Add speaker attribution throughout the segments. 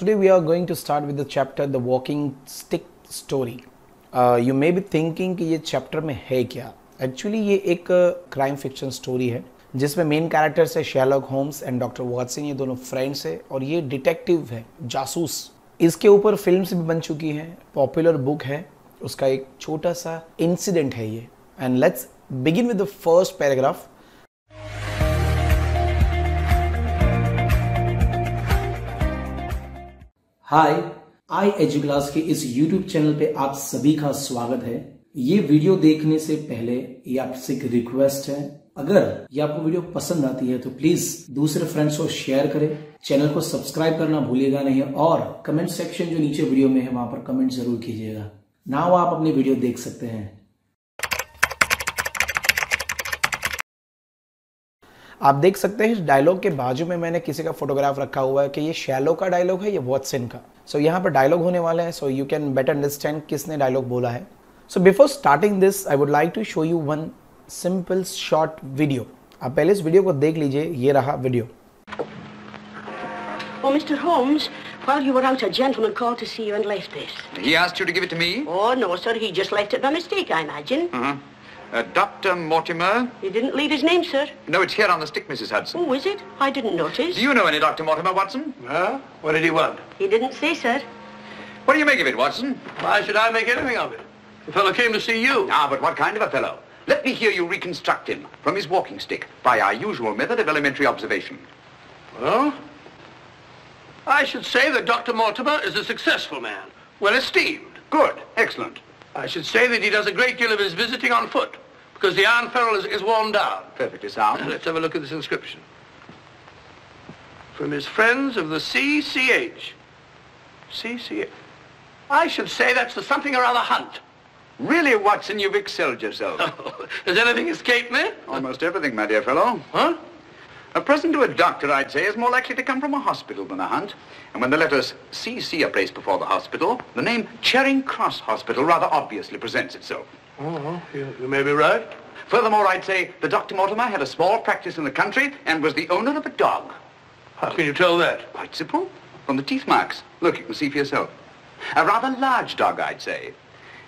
Speaker 1: Today we are going to start with the chapter The Walking Stick Story. You may be thinking कि ये chapter में है क्या actually ये एक क्राइम फिक्शन स्टोरी है जिसमें मेन कैरेक्टर्स है Sherlock Holmes and doctor Watson ये दोनों फ्रेंड्स है और ये डिटेक्टिव है जासूस इसके ऊपर फिल्म्स भी बन चुकी हैं पॉपुलर बुक है उसका एक छोटा सा इंसिडेंट है ये and let's begin with the first paragraph hi I Educlass के इस यूट्यूब चैनल पे आप सभी का स्वागत है ये वीडियो देखने से पहले ये आपसे एक रिक्वेस्ट है अगर ये आपको वीडियो पसंद आती है तो प्लीज दूसरे फ्रेंड्स को शेयर करें चैनल को सब्सक्राइब करना भूलिएगा नहीं और कमेंट सेक्शन जो नीचे वीडियो में है वहां पर कमेंट जरूर कीजिएगा नाउ आप अपनी वीडियो देख सकते हैं आप देख सकते हैं इस डायलॉग के बाजू में मैंने किसी का फोटोग्राफ रखा हुआ है कि ये शैलो का डायलॉग है या वॉटसन का सो so, यहाँ पर डायलॉग होने वाला है so you can better understand किसने डायलॉग बोला है so before starting this I would like to show you one simple short video आप पहले इस वीडियो को देख लीजिए ये रहा video
Speaker 2: Oh, Mr. Holmes, while you were out, a gentleman called to see you and left this.
Speaker 1: He asked you to give it to me? Oh, no, sir. He just left it by
Speaker 2: mistake, I imagine. Mm-hmm. Uh, Dr. Mortimer? He didn't leave his name, sir. No, it's here on the stick, Mrs. Hudson. Oh, is it? I didn't notice. Do you know any Dr. Mortimer, Watson? No. What did he want? He didn't say, sir. What do you make of it, Watson? Why should I make anything of it? The fellow came to see you. Ah, but what kind of a fellow? Let me hear you reconstruct him from his walking stick by our usual method of elementary observation. Well, I should say that Dr. Mortimer is a successful man, well esteemed. Good, excellent. I should say that he does a great deal of his visiting on foot because the iron ferrule is, is worn down. Perfectly sound. Let's have a look at this inscription. From his friends of the CCH. CCH. I should say that's the something or other hunt. Really, Watson, you've excelled yourself. Oh, has anything escaped me? Almost everything, my dear fellow. Huh? A present to a doctor, I'd say, is more likely to come from a hospital than a hunt. And when the letters CC are placed before the hospital, the name Charing Cross Hospital rather obviously presents itself. Oh, oh, you, you may be right. Furthermore, I'd say that Dr. Mortimer had a small practice in the country and was the owner of a dog. How can you tell that? Quite simple. From the teeth marks. Look, you can see for yourself. A rather large dog, I'd say.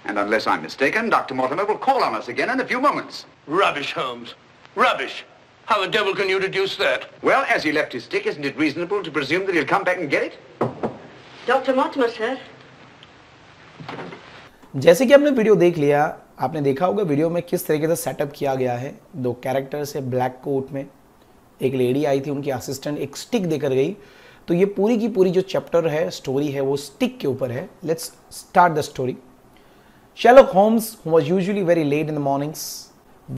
Speaker 2: And unless I'm mistaken, Dr. Mortimer will call on us again in a few moments. Rubbish, Holmes. Rubbish. How the devil can you deduce that? Well, as he left his stick, isn't it reasonable to presume that he'll come back and get it? Dr. Mortimer, sir.
Speaker 1: जैसे कि हमने video देख लिया आपने देखा होगा video में किस तरीके से सेटअप किया गया है दो कैरेक्टर्स है ब्लैक कोट में एक लेडी आई थी उनकी असिस्टेंट एक स्टिक देकर गई तो ये पूरी की पूरी जो चैप्टर है स्टोरी है वो स्टिक के ऊपर है let's start the story Sherlock Holmes was usually very late in the mornings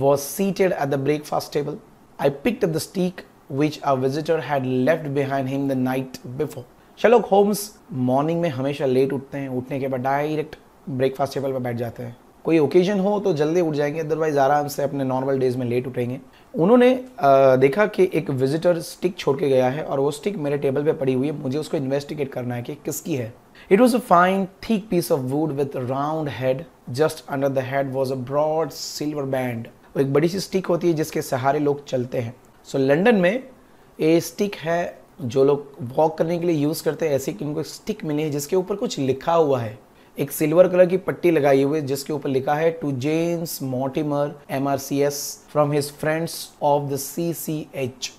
Speaker 1: was seated at the breakfast table I pick the stick which a visitor had left behind him the night before Sherlock Holmes morning में हमेशा late उठते हैं उठने के बाद direct breakfast table पर बैठ जाते हैं कोई ओकेजन हो तो जल्दी उठ जाएंगे अदरवाइज आराम से अपने नॉर्मल डेज में लेट उठेंगे उन्होंने देखा कि एक विजिटर स्टिक छोड़ के गया है और वो स्टिक मेरे टेबल पे पड़ी हुई है मुझे उसको इन्वेस्टिगेट करना है कि किसकी है it was a fine thick piece of wood with round head just under under the head was a broad एक बड़ी सी स्टिक होती है जिसके सहारे लोग चलते हैं सो so, लंडन में ये स्टिक है जो लोग वॉक करने के लिए यूज़ करते हैं ऐसी कि उनको स्टिक मिली है जिसके ऊपर कुछ लिखा हुआ है एक सिल्वर कलर की पट्टी लगाई हुई जिसके ऊपर लिखा है to James Mortimer M R C S from his friends of the C C H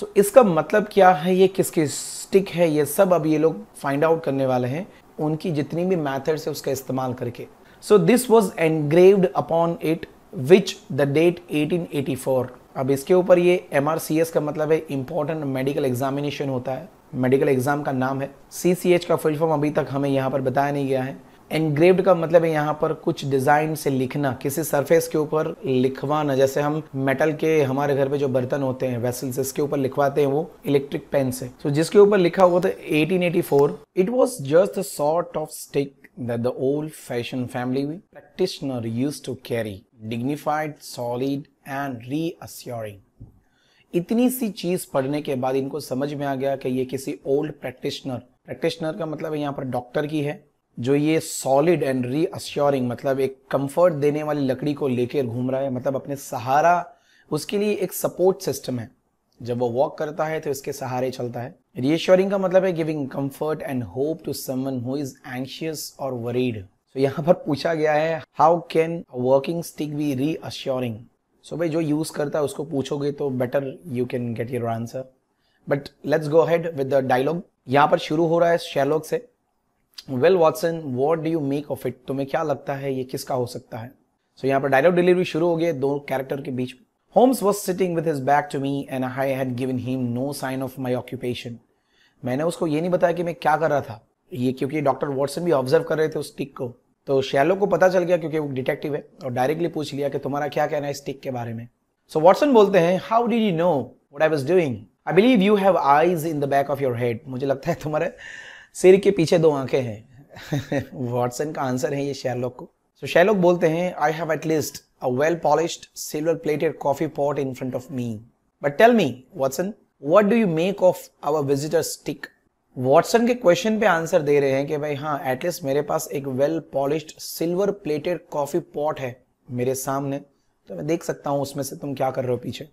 Speaker 1: so इसका मतलब क्या है ये किसकी स्टिक है ये सब अब ये लोग फाइंड आउट करने वाले हैं उनकी जितनी भी मैथड्स है उसका इस्तेमाल करके so this was engraved upon it which the date 1884 अब इसके ऊपर ये एम का मतलब है इंपॉर्टेंट मेडिकल एग्जामिनेशन होता है मेडिकल एग्जाम का नाम है सी का फुल फॉर्म अभी तक हमें यहाँ पर बताया नहीं गया है एनग्रेव्ड का मतलब है यहाँ पर कुछ डिज़ाइन से लिखना किसी सरफेस के ऊपर लिखवाना जैसे हम मेटल के हमारे घर पे जो बर्तन होते हैं वेसल्स इसके ऊपर लिखवाते हैं वो इलेक्ट्रिक पेन से तो so, जिसके ऊपर लिखा हुआ था 1884 it was just the sort of stick that the old fashion family practitioner use to carry dignified solid and reassuring इतनी सी चीज़ पढ़ने के बाद इनको समझ में आ गया कि ये किसी ओल्ड प्रैक्टिशनर प्रैक्टिशनर का मतलब यहाँ पर डॉक्टर की है जो ये सॉलिड एंड रीअश्योरिंग मतलब एक कंफर्ट देने वाली लकड़ी को लेकर घूम रहा है मतलब अपने सहारा उसके लिए एक सपोर्ट सिस्टम है जब वो वॉक करता है तो इसके सहारे चलता है रीअश्योरिंग का मतलब है giving comfort and hope to someone who is anxious और वरीड सो यहाँ पर पूछा गया है how can working stick be reassuring so भाई जो यूज़ करता है उसको पूछोगे तो better you can get your answer but let's go head with the dialogue यहाँ पर शुरू हो रहा है शेलॉग से well Watson what do you make of it तुम्हें क्या लगता है ये किसका हो सकता है सो so, यहाँ पर डायलॉग डिलीवरी शुरू हो गई दो कैरेक्टर के बीच Holmes was sitting with his back to me and I had given him no sign of my occupation मैंने उसको ये नहीं बताया कि मैं क्या कर रहा था ये क्योंकि डॉक्टर वॉटसन भी ऑब्जर्व कर रहे थे उस टिक को तो शैलो को पता चल गया क्योंकि वो डिटेक्टिव है और डायरेक्टली पूछ लिया कि तुम्हारा क्या कहना है इस टिक के बारे में सो so, वॉटसन बोलते हैं how did you know what I was doing I believe you have eyes in the back of your head मुझे लगता है तुम्हारे सिर के पीछे दो आंखें हैं वॉटसन का आंसर है ये शेरलॉक को सो so, शेरलॉक बोलते हैं I have at least a well polished silver plated coffee pot in front of me but tell me Watson what do you make of our visitor stick Watson के question पे answer दे रहे हैं कि भाई हाँ एटलीस्ट मेरे पास एक well polished silver plated coffee pot है मेरे सामने तो मैं देख सकता हूँ उसमें से तुम क्या कर रहे हो पीछे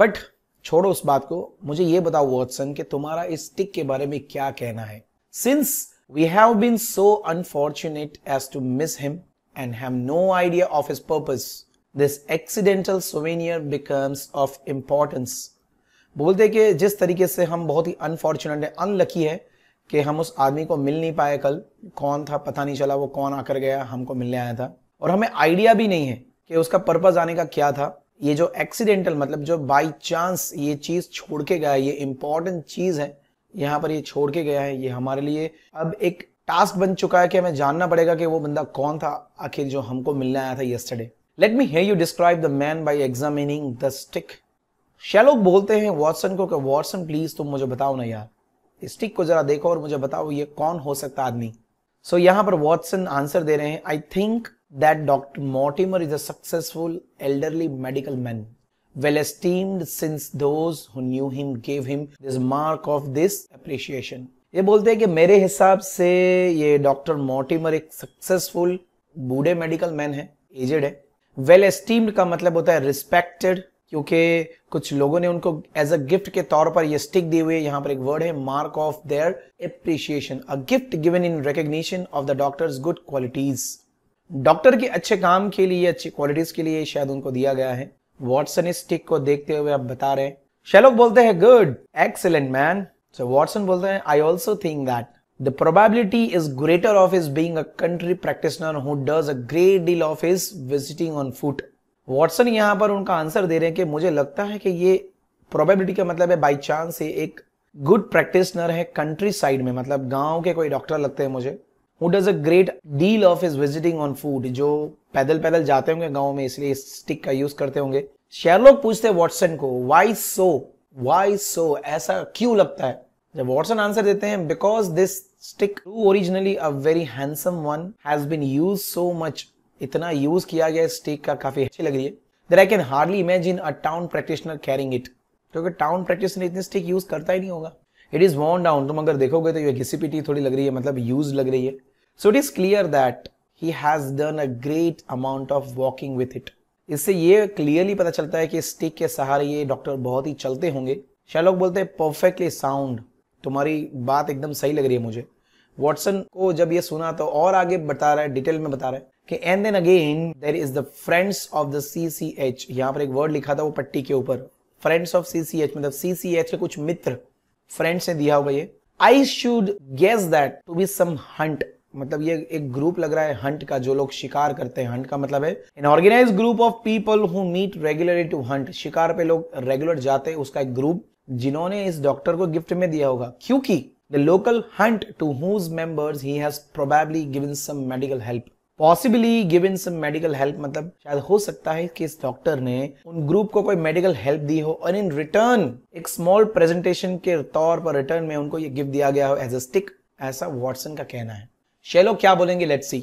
Speaker 1: बट छोड़ो उस बात को मुझे ये बताओ वॉटसन कि तुम्हारा इस स्टिक के बारे में क्या कहना है Since we have been so unfortunate as to miss him and have no idea of his purpose, this accidental souvenir becomes of importance. बोलते कि जिस तरीके से हम बहुत ही अनफॉर्चुनेट है अनलकी है कि हम उस आदमी को मिल नहीं पाए कल कौन था पता नहीं चला वो कौन आकर गया हमको मिलने आया था और हमें आइडिया भी नहीं है कि उसका पर्पज आने का क्या था ये जो एक्सीडेंटल मतलब जो बाई चांस ये चीज़ छोड़ के गया ये इंपॉर्टेंट चीज़ है यहाँ पर ये छोड़ के गया है ये हमारे लिए अब एक टास्क बन चुका है कि हमें जानना पड़ेगा कि वो बंदा कौन था आखिर जो हमको मिलने आया था yesterday let me hear you describe the man by examining the stick Sherlock बोलते हैं वॉटसन को कि वॉटसन प्लीज तुम मुझे बताओ ना यार स्टिक को जरा देखो और मुझे बताओ ये कौन हो सकता आदमी सो so, यहाँ पर वॉटसन आंसर दे रहे हैं I think that doctor Mortimer is a successful elderly medical man well esteemed since those who knew him gave him this mark of this appreciation ये बोलते हैं कि मेरे हिसाब से ये डॉक्टर मोटिमर एक सक्सेसफुल बूढ़े मेडिकल मैन है एजेड है वेल well एस्टीम्ड का मतलब होता है रिस्पेक्टेड क्योंकि कुछ लोगों ने उनको एज अ गिफ्ट के तौर पर ये स्टिक दिए हुए यहाँ पर एक वर्ड है mark of their appreciation a gift given in recognition of the doctor's good qualities doctor के अच्छे काम के लिए अच्छी क्वालिटीज के लिए शायद उनको दिया गया है वॉटसन इस टिक को देखते हुए आप बता रहे हैं शेलोक बोलते हैं good excellent man so Watson बोलते हैं I also think that the probability is greater of his being a country practitioner who does a great deal of his visiting on foot Watson यहाँ पर उनका answer दे रहे हैं कि मुझे लगता है कि ये प्रोबेबिलिटी का मतलब है बाई चांस ये एक गुड प्रैक्टिसनर है कंट्री साइड में मतलब गांव के कोई डॉक्टर लगते हैं मुझे who does a great deal of his visiting on foot जो पैदल पैदल जाते होंगे गाँव में इसलिए इस स्टिक का यूज करते होंगे शेयरलॉक पूछते वॉटसन को वाई सो वाई सो ऐसा क्यों लगता है जब वॉटसन आंसर देते हैं because this stick though originally a very handsome one has been use so much इतना यूज किया गया स्टिक का काफी अच्छी लग रही है there I can hardly imagine a town practitioner carrying it क्योंकि टाउन प्रैक्टिशनर इतनी स्टिक यूज करता ही नहीं होगा इट इज वॉन डाउन तुम अगर देखोगे तो ये घिसी पिटी थोड़ी लग रही है मतलब यूज लग रही है so it is clear that he has done a great amount of walking with it इससे ये क्लियरली पता चलता है कि स्टिक के सहारे ये डॉक्टर बहुत ही चलते होंगे शायद बोलते हैं परफेक्टली साउंड तुम्हारी बात एकदम सही लग रही है मुझे वॉटसन को जब ये सुना तो और आगे बता रहा है डिटेल में बता रहा है कि and then again there is the friends of the C C H यहाँ पर एक वर्ड लिखा था वो पट्टी के ऊपर friends of C C H मतलब सी सी एच के कुछ मित्र फ्रेंड्स ने दिया होगा ये I should guess that to be some hunt मतलब ये एक ग्रुप लग रहा है हंट का जो लोग शिकार करते हैं हंट का मतलब है an organise group of people who meet regularly to hunt शिकार पे लोग रेगुलर जाते हैं उसका एक ग्रुप जिन्होंने इस डॉक्टर को गिफ्ट में दिया होगा क्योंकि the local hunt to whose members he has probably given some medical help possibly given some medical help मतलब शायद हो सकता है कि इस डॉक्टर ने उन ग्रुप को कोई मेडिकल हेल्प दी हो और इन रिटर्न एक स्मॉल प्रेजेंटेशन के तौर पर रिटर्न में उनको ये गिफ्ट दिया गया हो एज अ स्टिक ऐसा वॉटसन का कहना है शेलो क्या बोलेंगे लेट सी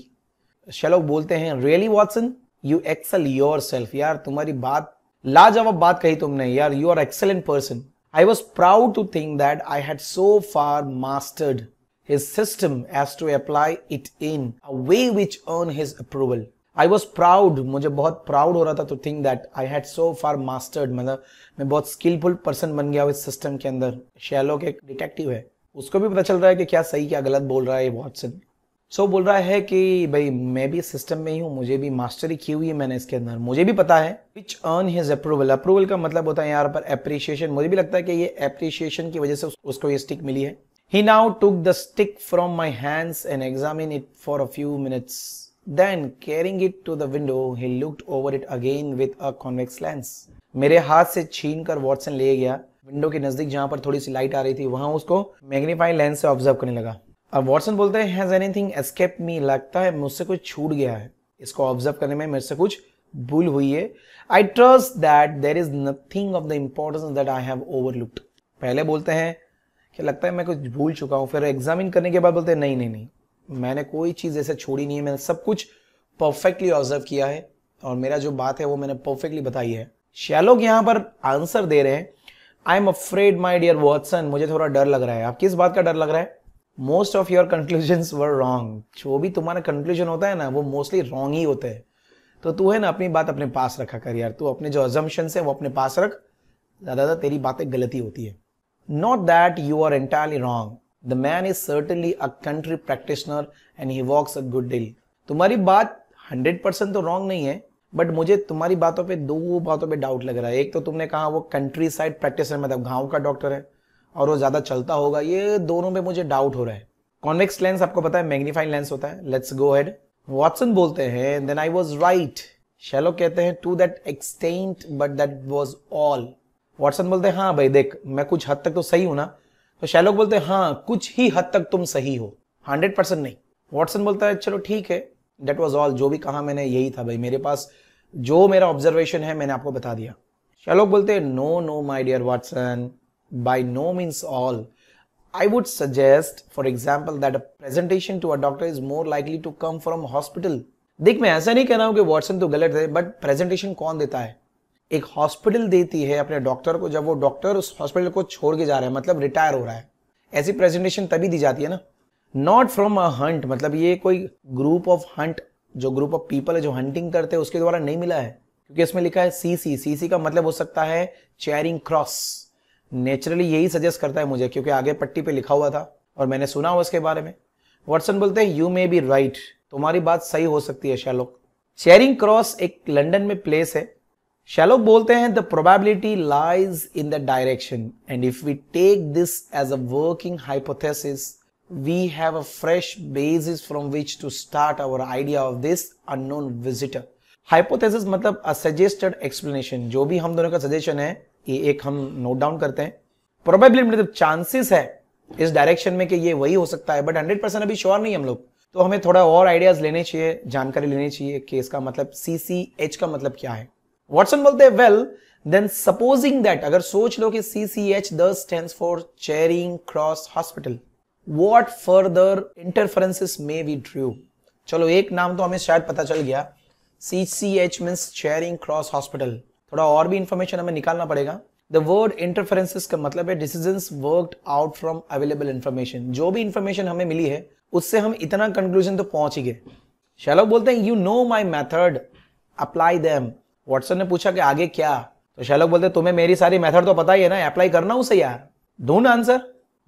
Speaker 1: शेलो बोलते हैं really Watson you excel yourself यार तुम्हारी बात लाजवाब बात कही तुमने यार you are excellent person I was proud to think that I had so far mastered his system as to apply it in a way which earn his approval. I was proud, मुझे बहुत proud हो रहा था to think that I had so far mastered मतलब मैं बहुत skilful person बन गया हूँ इस सिस्टम के अंदर शेलो के डिटेक्टिव है उसको भी पता चल रहा है कि क्या सही क्या गलत बोल रहा है वॉटसन सो so, बोल रहा है कि भाई मैं भी सिस्टम में ही हूँ मुझे भी मास्टरी की हुई है मैंने इसके अंदर मुझे भी पता है which earn his approval approval का मतलब होता है यहाँ पर अप्रिशिएशन मुझे भी लगता है कि ये अप्रिशिएशन की वजह से उसको ये स्टिक मिली है he now took the stick from my hands and examine it for a few minutes then carrying it to the window he looked over it again with a convex lens मेरे हाथ से छीन कर Watson ले गया window के नजदीक जहां पर थोड़ी सी लाइट आ रही थी वहां उसको मैग्नीफाइंग लेंस से ऑब्जर्व करने लगा अब वॉटसन बोलते हैं हैज एनीथिंग एस्केप मी लगता है मुझसे कुछ छूट गया है इसको ऑब्जर्व करने में मेरे से कुछ भूल हुई है I trust that there is nothing of the importance that I have overlooked पहले बोलते हैं कि लगता है मैं कुछ भूल चुका हूँ फिर एग्जामिन करने के बाद बोलते हैं नहीं नहीं नहीं मैंने कोई चीज़ ऐसे छोड़ी नहीं है मैंने सब कुछ परफेक्टली ऑब्जर्व किया है और मेरा जो बात है वो मैंने परफेक्टली बताई है शैलोक यहाँ पर आंसर दे रहे हैं I am afraid my dear Watson मुझे थोड़ा डर लग रहा है आप किस बात का डर लग रहा है most of your conclusion were wrong जो भी तुम्हारा कंक्लूजन होता है ना वो मोस्टली रॉन्ग ही होता है तो तू है ना अपनी बात अपने पास रखा कर यार तू अपने जो अजम्पन है वो अपने पास रख ज़्यादातर तेरी बातें गलती होती है not that you are entirely wrong the man is certainly a country practitioner and he walks a good deal तुम्हारी बात हंड्रेड परसेंट तो रॉन्ग नहीं है बट मुझे तुम्हारी बातों पे दो बातों पे डाउट लग रहा है एक तो तुमने कहा वो कंट्री साइड प्रैक्टिसर मतलब गांव का डॉक्टर है और वो ज़्यादा चलता होगा ये दोनों में मुझे डाउट हो रहा है कॉन्वेक्स लेंस आपको पता है मैग्नीफाइंग लेंस होता है लेट्स गो हेड वॉटसन बोलते हैं then I was right Sherlock कहते हैं to that extent but that was all Watson बोलते हैं हाँ भाई देख मैं कुछ हद तक तो सही हूं ना तो शेलोक बोलते हैं हाँ कुछ ही हद तक तुम सही हो हंड्रेड परसेंट नहीं वॉटसन बोलता है चलो ठीक है डेट वॉज ऑल जो भी कहा मैंने यही था भाई मेरे पास जो मेरा ऑब्जर्वेशन है मैंने आपको बता दिया शेलोक बोलते हैं no no my dear Watson by no means all. I would suggest, for example, that a presentation to a doctor is more likely to come from hospital. देख मैं ऐसा नहीं कह रहा हूँ कि वॉटसन तो गलत है बट प्रेजेंटेशन कौन देता है एक हॉस्पिटल देती है अपने डॉक्टर को जब वो डॉक्टर उस हॉस्पिटल को छोड़ के जा रहा है मतलब रिटायर हो रहा है ऐसी प्रेजेंटेशन तभी दी जाती है ना नॉट फ्रॉम अ हंट मतलब ये कोई ग्रुप ऑफ हंट जो ग्रुप ऑफ पीपल है जो हंटिंग करते हैं उसके द्वारा नहीं मिला है क्योंकि इसमें लिखा है सीसी सी सी सी का मतलब हो सकता है चेयरिंग क्रॉस नेचुरली यही सजेस्ट करता है मुझे क्योंकि आगे पट्टी पे लिखा हुआ था और मैंने सुना हुआ इसके बारे में वॉटसन बोलते हैं यू मे बी राइट तुम्हारी बात सही हो सकती है शैलोक चेरिंग क्रॉस एक लंडन में प्लेस है शैलोक बोलते हैं the probability lies in the direction and if we take this as a working hypothesis we have a fresh basis from which to start our idea of this unknown visitor hypothesis मतलब a suggested explanation जो भी हम दोनों का suggestion है ये एक हम नोट डाउन करते हैं प्रोबेबली मतलब चांसेस है इस डायरेक्शन में कि ये वही हो सकता है बट हंड्रेड परसेंट अभी श्योर नहीं हम लोग तो हमें थोड़ा और आइडियाज लेने चाहिए जानकारी लेनी चाहिए कि इसका मतलब सी सी एच का मतलब क्या है वॉटसन बोलते हैं वेल देन सपोजिंग दैट अगर सोच लो कि C C H the stand for Charing Cross hospital what further interferences may we drew चलो एक नाम तो हमें शायद पता चल गया C C H means Charing Cross hospital थोड़ा और भी इंफॉर्मेशन हमें निकालना पड़ेगा द वर्ड इंटरफेरेंसेस का मतलब है decision work out from available information जो भी इंफॉर्मेशन हमें मिली है उससे हम इतना कंक्लूजन तो पहुंच ही गए शैलो बोलते हैं you know my method apply them Watson ने पूछा कि आगे क्या तो शैलोक बोलते तुम्हें मेरी सारी मैथड तो पता ही है ना अप्लाई करना उसे यार ढूंढ आंसर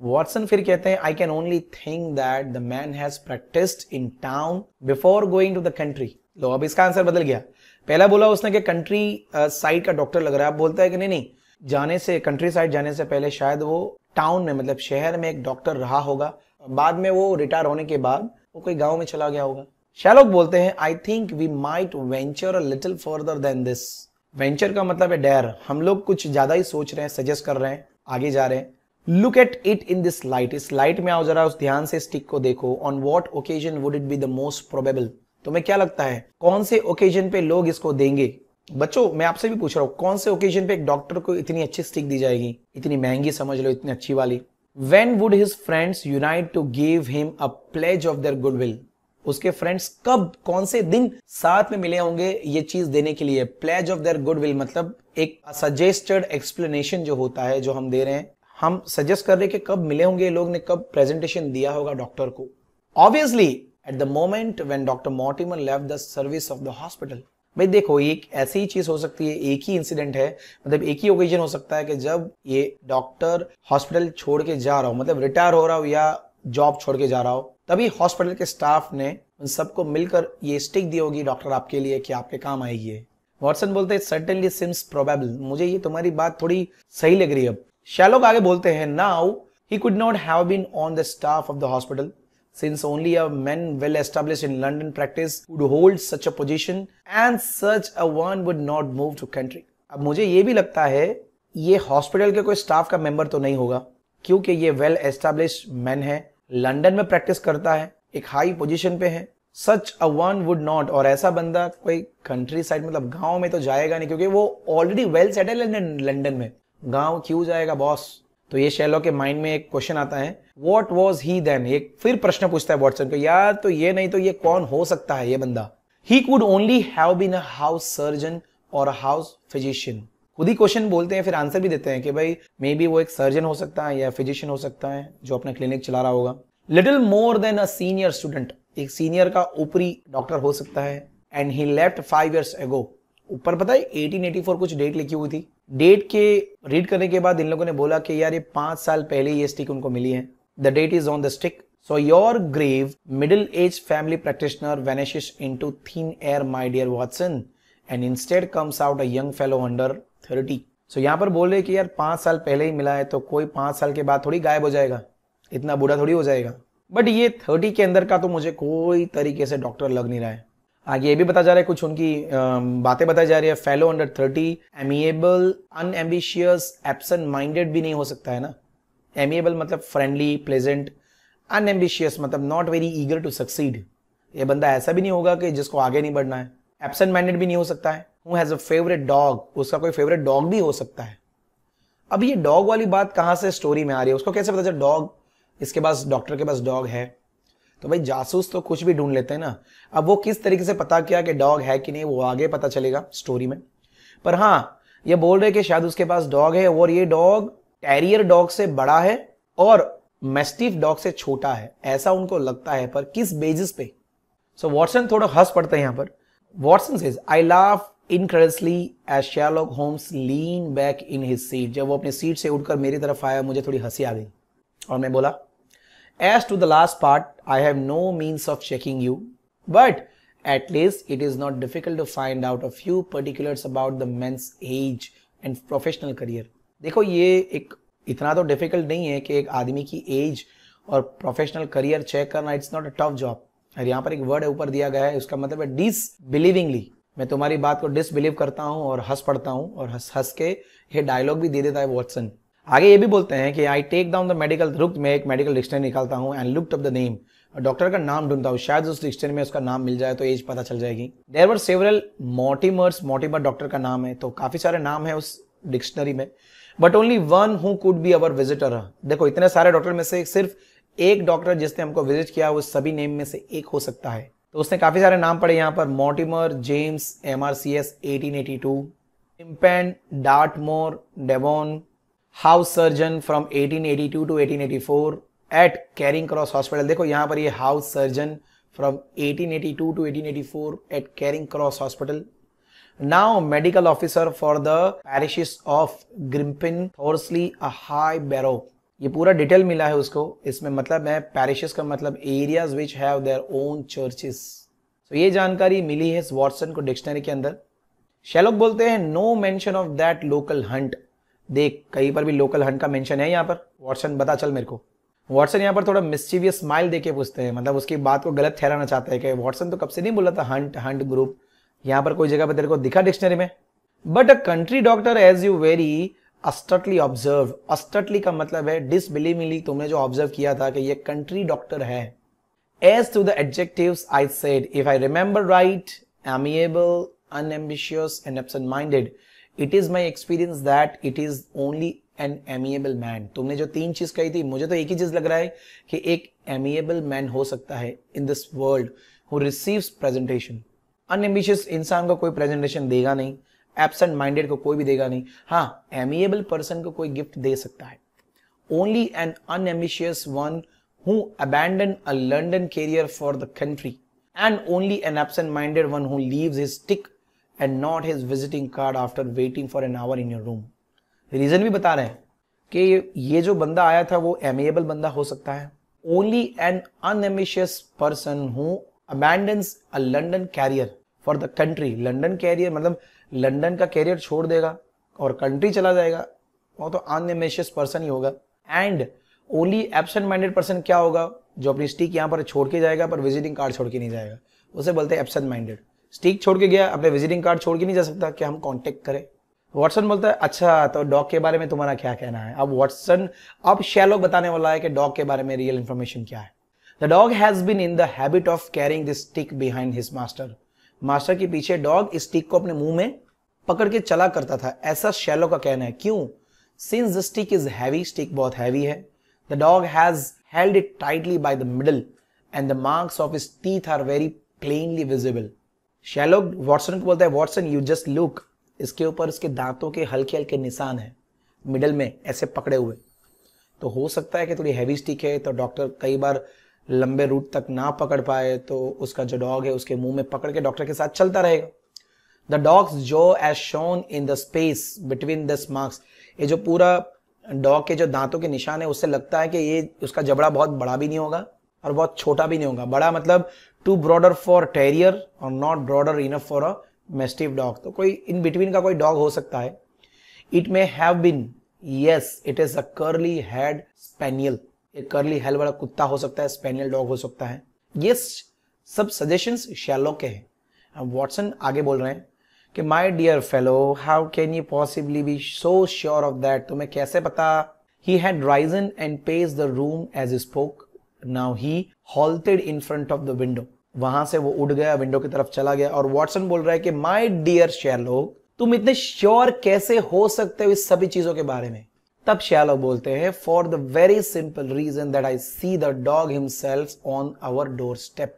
Speaker 1: वॉटसन फिर कहते हैं I can only think that the man has practised in town before going to the country लो अब इसका आंसर बदल गया पहला बोला उसने कि कंट्री साइड uh, का डॉक्टर लग रहा है आप बोलता है कि नहीं नहीं जाने से कंट्री साइड जाने से पहले शायद वो टाउन में मतलब शहर में एक डॉक्टर रहा होगा बाद में वो रिटायर होने के बाद वो कोई गाँव में चला गया होगा शैलोक बोलते हैं I think we might venture a little further than this venture का मतलब है डेयर हम लोग कुछ ज्यादा ही सोच रहे हैं सजेस्ट कर रहे हैं आगे जा रहे हैं look at it in this light इस लाइट में आओ जरा उस ध्यान से स्टिक को देखो on what occasion would it be the most probable तुम्हें क्या लगता है कौन से ओकेजन पे लोग इसको देंगे बच्चों मैं आपसे भी पूछ रहा हूँ कौन से ओकेजन पे एक डॉक्टर को इतनी अच्छी स्टिक दी जाएगी इतनी महंगी समझ लो इतनी अच्छी वाली when would his friends unite to give him a pledge of their goodwill उसके फ्रेंड्स कब कौन से दिन साथ में मिले होंगे ये चीज देने के लिए प्लेज ऑफ देयर गुडविल मतलब एक सजेस्टेड एक्सप्लेनेशन जो होता है जो हम दे रहे हैं हम सजेस्ट कर रहे हैं कि कब मिले होंगे लोग ने कब प्रेजेंटेशन दिया होगा डॉक्टर को obviously at the moment when doctor Mortimer leave the service of the hospital भाई देखो ये एक ऐसी ही चीज हो सकती है एक ही इंसिडेंट है मतलब एक ही ओकेजन हो सकता है कि जब ये डॉक्टर हॉस्पिटल छोड़ के जा रहा हो मतलब रिटायर हो रहा हो या जॉब छोड़ के जा रहा हो तभी हॉस्पिटल के स्टाफ ने उन सबको मिलकर ये स्टिक दी होगी डॉक्टर आपके लिए कि आपके काम आएगी वॉटसन बोलते हैं सर्टेनली सिम्स प्रोबेबल मुझे ये तुम्हारी बात थोड़ी सही लग रही है अब शैलोक आगे बोलते हैं now he could not have been on the staff of the hospital since only a man well established in London practice would hold such a position and such a one would not move to country. अब मुझे ये भी लगता है ये hospital के कोई staff का मेंबर तो नहीं होगा क्योंकि ये वेल एस्टेब्लिश मैन है लंदन में प्रैक्टिस करता है एक हाई पोजीशन पे है such a one would not और ऐसा बंदा कोई कंट्री साइड मतलब गांव में तो जाएगा नहीं क्योंकि वो ऑलरेडी वेल सेटल है लंदन में गांव क्यों जाएगा बॉस तो ये शेलो के माइंड में एक क्वेश्चन आता है वॉट वॉज ही देन एक फिर प्रश्न पूछता है वॉटसन को यार तो ये नहीं तो ये कौन हो सकता है ये बंदा he could only have been a house surgeon और हाउस फिजिशियन खुद ही क्वेश्चन बोलते हैं फिर आंसर भी देते हैं कि भाई मे बी वो एक सर्जन हो सकता है या फिजिशियन हो सकता है जो अपना क्लिनिक चला रहा होगा little more than a senior student एक सीनियर का ऊपरी डॉक्टर हो सकता है and he left five years ago ऊपर पता है 1884 कुछ डेट लिखी हुई थी डेट के रीड करने के बाद इन लोगों ने बोला कि यार ये पांच साल पहले ये स्टिक उनको मिली है the date is on the stick. So your grave middle-aged family practitioner vanishes into thin air, my dear Watson, and instead comes out a young fellow under 30. So so, यहाँ पर बोल रहे कि यार पांच साल पहले ही मिला है तो कोई पांच साल के बाद थोड़ी गायब हो जाएगा इतना बुरा थोड़ी हो जाएगा बट ये थर्टी के अंदर का तो मुझे कोई तरीके से डॉक्टर लग नहीं रहा है आगे ये भी बता जा रहा है कुछ उनकी बातें बताई जा रही है fellow under thirty amiable unambitious absent minded भी नहीं हो सकता है ना एमिएबल मतलब फ्रेंडली प्लेजेंट अनएम्बिशियस मतलब not very eager to succeed ये बंदा ऐसा भी नहीं होगा कि जिसको आगे नहीं बढ़ना है एबसेंट माइंडेड भी नहीं हो सकता है who has a favourite dog उसका कोई फेवरेट डॉग भी हो सकता है अब ये डॉग वाली बात कहाँ से स्टोरी में आ रही है उसको कैसे पता चल डॉग इसके पास डॉक्टर के पास डॉग है तो भाई जासूस तो कुछ भी ढूंढ लेते हैं ना अब वो किस तरीके से पता किया कि डॉग है कि नहीं वो आगे पता चलेगा स्टोरी में पर हाँ ये बोल रहे कि शायद उसके पास डॉग है और ये डॉग टेरियर डॉग से बड़ा है और मेस्टिफ डॉग से छोटा है ऐसा उनको लगता है पर किस बेसिस पे सो so, वॉटसन थोड़ा हंस पड़ते हैं यहां पर Watson says I laugh incredulously as Sherlock Holmes lean back in his seat जब वो अपने सीट से उठकर मेरी तरफ आया मुझे थोड़ी हंसी आ गई और मैं बोला as to the last part I have no means of checking you but at least it is not difficult to find out a few particulars about the men's age and professional career देखो ये एक इतना तो difficult नहीं है कि एक आदमी की एज और प्रोफेशनल करियर चेक करना it's not a tough job और यहाँ पर एक वर्ड ऊपर दिया गया है उसका मतलब है डिस बिलीविंगली मैं तुम्हारी बात को डिसबिलीव करता हूँ और हंस पड़ता हूँ और हंस हंस के ये डायलॉग भी दे देता है वॉटसन आगे ये भी बोलते हैं कि I take down the medical रुक मैं एक मेडिकल डिक्शनरी निकालता हूँ and looked up the name doctor का नाम ढूंढता हूँ शायद उस डिक्शनरी में उसका नाम मिल जाए तो एज पता चल जाएगी there were several Mortimers Mortimer doctor का नाम है तो काफ़ी सारे नाम है उस डिक्शनरी में but only one who could be our visitor देखो इतने सारे डॉक्टर में से सिर्फ एक डॉक्टर जिसने हमको विजिट किया वो सभी नेम में से एक हो सकता है तो उसने काफी सारे नाम पड़े यहाँ पर Mortimer James M R C S eighteen eighty two Grimpen Dartmoor Devon house surgeon from eighteen eighty two to eighteen eighty four at Charing Cross hospital देखो यहाँ पर ये house surgeon from eighteen eighty two to eighteen eighty four at Charing Cross hospital now medical officer for the parishes of Grimpin, Thorsley, Ahai, Barrow. ये पूरा detail मिला है उसको इसमें मतलब है पैरिशेस का मतलब areas which have their own churches तो ये जानकारी मिली है वॉटसन को डिक्शनरी के अंदर शेलोक बोलते हैं no mention of that local hunt देख कहीं पर भी लोकल हंट का मेंशन है यहाँ पर वॉटसन बता चल मेरे को वॉटसन यहाँ पर थोड़ा मिस्चिवियस स्माइल देके पूछते हैं मतलब उसकी बात को गलत ठहराना चाहते हैं कि वॉटसन तो कब से नहीं बोला था हंट हंट ग्रुप यहां पर कोई जगह पर तेरे को दिखा डिक्शनरी में but a country doctor as you very astutely observe astutely का मतलब है डिसबिलीविंगली तुमने जो ऑब्जर्व किया था कि ये कंट्री डॉक्टर है as to the adjective I said if I remember right amiable unambitious and absent minded it is my experience that it is only an amiable man तुमने जो तीन चीज कही थी मुझे तो एक ही चीज लग रहा है कि एक एमिएबल मैन हो सकता है in this world who receives presentation unambitious इंसान को कोई प्रेजेंटेशन देगा नहीं एबसेंट माइंडेड को कोई भी देगा नहीं हाँ एमिएबल पर्सन को कोई गिफ्ट दे सकता है only an unambitious one who abandon a London career for the country and only an absent minded one who leaves his stick and not his visiting card after waiting for an hour in your room reason भी बता रहे हैं कि ये जो बंदा आया था वो एमिएबल बंदा हो सकता है only an unambitious person who abandons a London career for the country London career मतलब लंडन का कैरियर छोड़ देगा और कंट्री चला जाएगा वो तो अनमेशियस पर्सन ही होगा and only absent minded person क्या होगा जो अपनी स्टिक यहाँ पर छोड़ के जाएगा पर विजिटिंग कार्ड छोड़ के नहीं जाएगा उसे बोलते हैं एबसेंट माइंडेड स्टिक छोड़ के गया अपने विजिटिंग कार्ड छोड़ के नहीं जा सकता कि हम कॉन्टेक्ट करें वॉटसन बोलता है अच्छा तो डॉग के बारे में तुम्हारा क्या कहना है अब वॉटसन अब शैलो बताने वाला है कि डॉग के बारे में रियल इन्फॉर्मेशन क्या है the dog has been in the habit of carrying this stick behind his master master के पीछे डॉग इस स्टिक को अपने मुंह में पकड़ के चला करता था ऐसा शैलो का कहना है क्यों since the stick is heavy stick बहुत हैवी है the dog has held it tightly by the middle and the marks of his teeth are very plainly visible Sherlock Watson को बोलता है वॉटसन यू जस्ट लुक इसके ऊपर इसके दांतों के हल्के हल्के निशान है मिडल में ऐसे पकड़े हुए तो हो सकता है कि थोड़ी हैवी स्टिक है तो डॉक्टर कई बार लंबे रूट तक ना पकड़ पाए तो उसका जो डॉग है उसके मुंह में पकड़ के डॉक्टर के साथ चलता रहेगा the dog's jaw as shown in the space between this marks ये जो पूरा डॉग के जो दांतों के निशान है उससे लगता है कि ये उसका जबड़ा बहुत बड़ा भी नहीं होगा और बहुत छोटा भी नहीं होगा बड़ा मतलब टू ब्रॉडर फॉर टेरियर और not broader enough for a mastiff dog तो कोई इन बिटवीन का कोई डॉग हो सकता है it may have been yes it is a curly head spaniel एक करली हेल वाला कुत्ता हो सकता है स्पेनियल डॉग हो सकता है ये सब सजेशन शैलो के हैं वॉटसन आगे बोल रहे हैं कि my dear fellow how can you possibly be so sure of that तुम्हें कैसे पता he had risen and pace the room as spoke now he halted in front of the window वहां से वो उड़ गया विंडो की तरफ चला गया और वॉटसन बोल रहा है कि माई डियर शेरलोक तुम इतने श्योर कैसे हो सकते हो इस सभी चीजों के बारे में तब श्यालो बोलते हैं for the very simple reason that I see the dog himself on our doorstep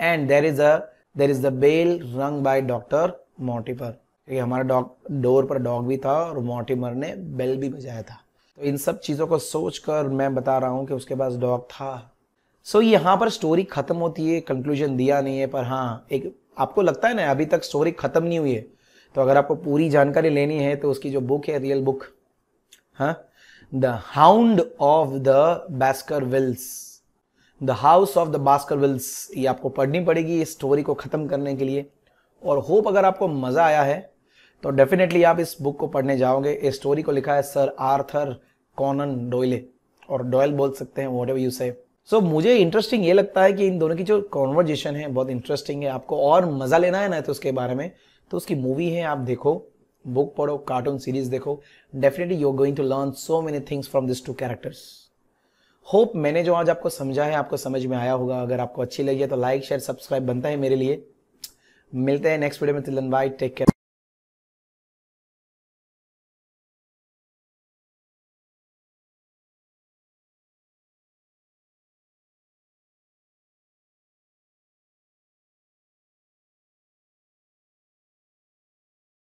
Speaker 1: and there is a there is the bell rang by doctor Mortimer ये हमारा डॉग डोर पर डॉग भी था और Mortimer ने bell भी बजाया था तो इन सब चीज़ों को सोचकर मैं बता रहा हूं कि उसके पास डॉग था सो so, यहाँ पर स्टोरी खत्म होती है कंक्लूजन दिया नहीं है पर हाँ एक आपको लगता है ना अभी तक स्टोरी खत्म नहीं हुई है तो अगर आपको पूरी जानकारी लेनी है तो उसकी जो बुक है real book hound of the of विल्स the house of the Baskervilles ये आपको पढ़नी पड़ेगी इस स्टोरी को ख़त्म करने के लिए और होप अगर आपको मज़ा आया है तो डेफिनेटली आप इस बुक को पढ़ने जाओगे इस स्टोरी को लिखा है सर आर्थर कॉनन डोयले और डोयल बोल सकते हैं वॉट एवर यू से सो मुझे इंटरेस्टिंग ये लगता है कि इन दोनों की जो कॉन्वर्जेशन है बहुत इंटरेस्टिंग है आपको और मज़ा लेना है ना तो उसके बारे में तो उसकी मूवी है आप देखो बुक पढ़ो कार्टून सीरीज देखो definitely you are going to learn so many things from this two characters hope मैंने जो आज आपको समझा है आपको समझ में आया होगा अगर आपको अच्छी लगी है तो लाइक शेयर सब्सक्राइब बनता है मेरे लिए मिलते हैं नेक्स्ट वीडियो में तिलन बाय टेक केयर